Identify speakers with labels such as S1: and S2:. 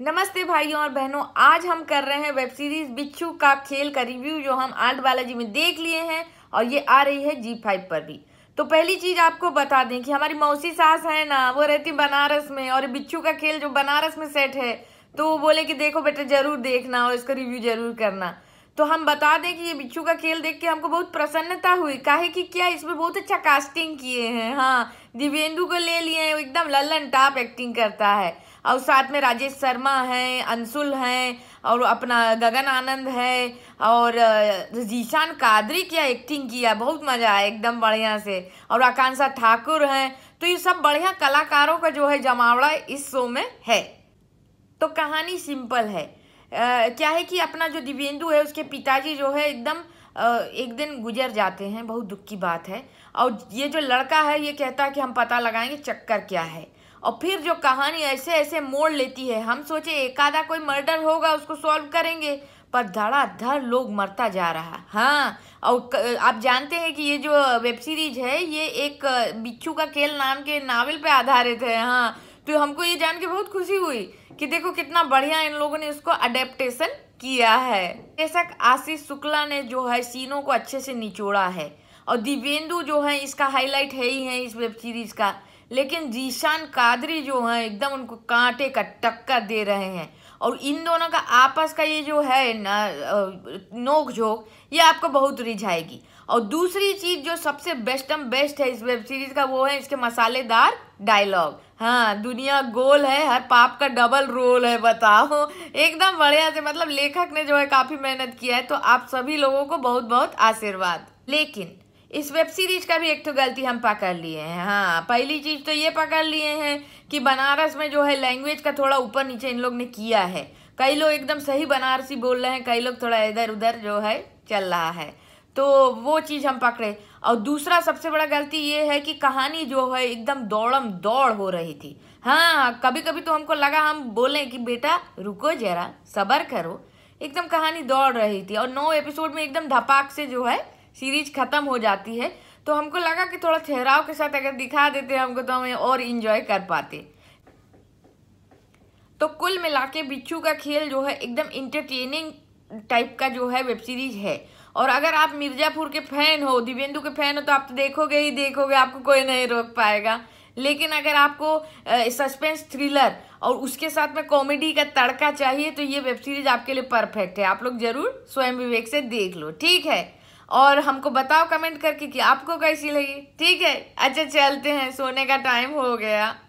S1: नमस्ते भाइयों और बहनों आज हम कर रहे हैं वेब सीरीज बिच्छू का खेल का रिव्यू जो हम आर्ट बालाजी में देख लिए हैं और ये आ रही है जी फाइव पर भी तो पहली चीज़ आपको बता दें कि हमारी मौसी सास है ना वो रहती बनारस में और बिच्छू का खेल जो बनारस में सेट है तो वो बोले कि देखो बेटा ज़रूर देखना और इसका रिव्यू ज़रूर करना तो हम बता दें कि ये बिच्छू का खेल देख के हमको बहुत प्रसन्नता हुई काहे कि क्या इसमें बहुत अच्छा कास्टिंग किए हैं हाँ दिव्येंदु को ले लिए हैं एकदम लल्लन टाप एक्टिंग करता है और साथ में राजेश शर्मा हैं अंशुल हैं और अपना गगन आनंद है और जीशान कादरी क्या एक्टिंग किया बहुत मज़ा आया एकदम बढ़िया से और आकांक्षा ठाकुर हैं तो ये सब बढ़िया कलाकारों का जो है जमावड़ा इस शो में है तो कहानी सिंपल है आ, क्या है कि अपना जो दिव्येंदु है उसके पिताजी जो है एकदम एक दिन गुजर जाते हैं बहुत दुख की बात है और ये जो लड़का है ये कहता है कि हम पता लगाएंगे चक्कर क्या है और फिर जो कहानी ऐसे ऐसे मोड़ लेती है हम सोचे एक आधा कोई मर्डर होगा उसको सॉल्व करेंगे पर धड़ाधड़ लोग मरता जा रहा हाँ और आप जानते हैं कि ये जो वेब सीरीज है ये एक बिच्छू का खेल नाम के नावल पे आधारित है हाँ तो हमको ये जान के बहुत खुशी हुई कि देखो कितना बढ़िया इन लोगों ने उसको अडेप्टेशन किया है निर्देशक आशीष शुक्ला ने जो है सीनों को अच्छे से निचोड़ा है और दिवेंदु जो है इसका हाईलाइट है ही है इस वेब सीरीज का लेकिन जीशान कादरी जो हैं एकदम उनको कांटे का टक्कर दे रहे हैं और इन दोनों का आपस का ये जो है नोक झोंक ये आपको बहुत रिझाएगी और दूसरी चीज़ जो सबसे बेस्टम बेस्ट है इस वेब सीरीज़ का वो है इसके मसालेदार डायलॉग हाँ दुनिया गोल है हर पाप का डबल रोल है बताओ एकदम बढ़िया से मतलब लेखक ने जो है काफ़ी मेहनत किया है तो आप सभी लोगों को बहुत बहुत आशीर्वाद लेकिन इस वेब सीरीज का भी एक तो गलती हम पकड़ लिए हैं हाँ पहली चीज तो ये पकड़ लिए हैं कि बनारस में जो है लैंग्वेज का थोड़ा ऊपर नीचे इन लोग ने किया है कई लोग एकदम सही बनारसी बोल रहे हैं कई लोग थोड़ा इधर उधर जो है चल रहा है तो वो चीज़ हम पकड़े और दूसरा सबसे बड़ा गलती ये है कि कहानी जो है एकदम दौड़म दौड़ हो रही थी हाँ, हाँ कभी कभी तो हमको लगा हम बोलें कि बेटा रुको जरा सबर करो एकदम कहानी दौड़ रही थी और नौ एपिसोड में एकदम धपाक से जो है सीरीज खत्म हो जाती है तो हमको लगा कि थोड़ा ठहराव के साथ अगर दिखा देते हमको तो हमें और इन्जॉय कर पाते तो कुल मिला के बिच्छू का खेल जो है एकदम इंटरटेनिंग टाइप का जो है वेब सीरीज है और अगर आप मिर्ज़ापुर के फैन हो दिव्यंदु के फैन हो तो आप तो देखोगे ही देखोगे आपको कोई नहीं रोक पाएगा लेकिन अगर आपको सस्पेंस थ्रिलर और उसके साथ में कॉमेडी का तड़का चाहिए तो ये वेब सीरीज आपके लिए परफेक्ट है आप लोग जरूर स्वयं विवेक से देख लो ठीक है और हमको बताओ कमेंट करके कि आपको कैसी लगी ठीक है अच्छा चलते हैं सोने का टाइम हो गया